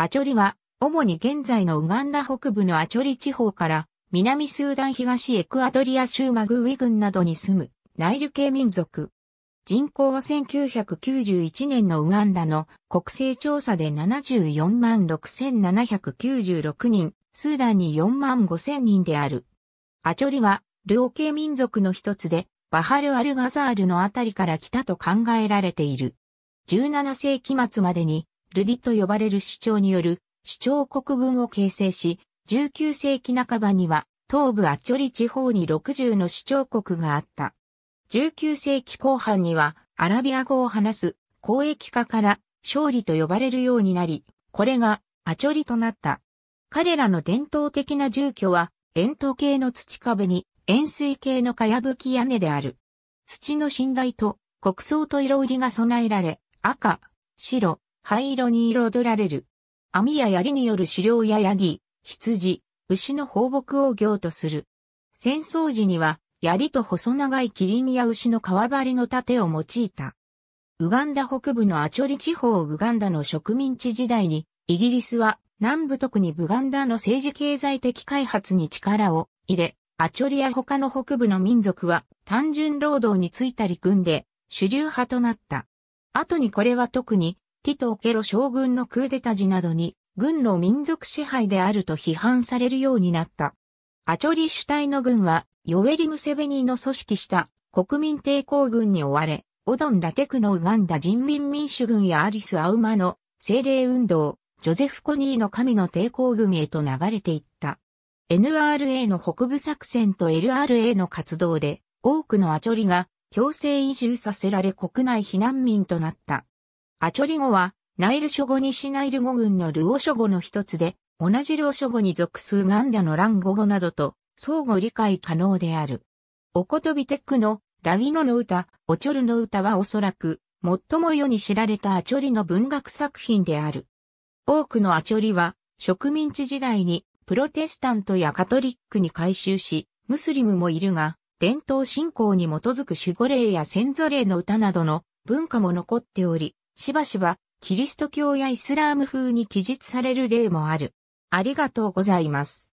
アチョリは、主に現在のウガンダ北部のアチョリ地方から、南スーダン東エクアドリア州マグウィ郡などに住む、ナイル系民族。人口は1991年のウガンダの国勢調査で74万6796人、スーダンに4万5000人である。アチョリは、両系民族の一つで、バハル・アルガザールのあたりから来たと考えられている。17世紀末までにルディと呼ばれる主張による主張国軍を形成し、19世紀半ばには東部アチョリ地方に60の主張国があった。19世紀後半にはアラビア語を話す交易化から勝利と呼ばれるようになり、これがアチョリとなった。彼らの伝統的な住居は円筒形の土壁に円錐形のかやぶき屋根である。土の寝台と国葬と色売りが備えられ、赤、白、灰色に彩られる。網や槍による狩猟やヤギ、羊、牛の放牧を行とする。戦争時には、槍と細長いキリンや牛の皮張りの盾を用いた。ウガンダ北部のアチョリ地方ウガンダの植民地時代に、イギリスは南部特にブガンダの政治経済的開発に力を入れ、アチョリや他の北部の民族は単純労働についたり組んで主流派となった。後にこれは特にティト・オケロ将軍のクーデタ時などに、軍の民族支配であると批判されるようになった。アチョリ主体の軍は、ヨエリ・ムセベニーの組織した国民抵抗軍に追われ、オドン・ラテクのウガンダ人民民主軍やアリス・アウマの精霊運動、ジョゼフ・コニーの神の抵抗軍へと流れていった。NRA の北部作戦と LRA の活動で、多くのアチョリが強制移住させられ国内避難民となった。アチョリ語は、ナイル諸語西ナイル語群のルオ諸語の一つで、同じルオ諸語に属するガンダのラン語語などと、相互理解可能である。おことびテックの、ラウィノの歌、オチョルの歌はおそらく、最も世に知られたアチョリの文学作品である。多くのアチョリは、植民地時代に、プロテスタントやカトリックに改宗し、ムスリムもいるが、伝統信仰に基づく守護霊や先祖霊の歌などの文化も残っており、しばしば、キリスト教やイスラーム風に記述される例もある。ありがとうございます。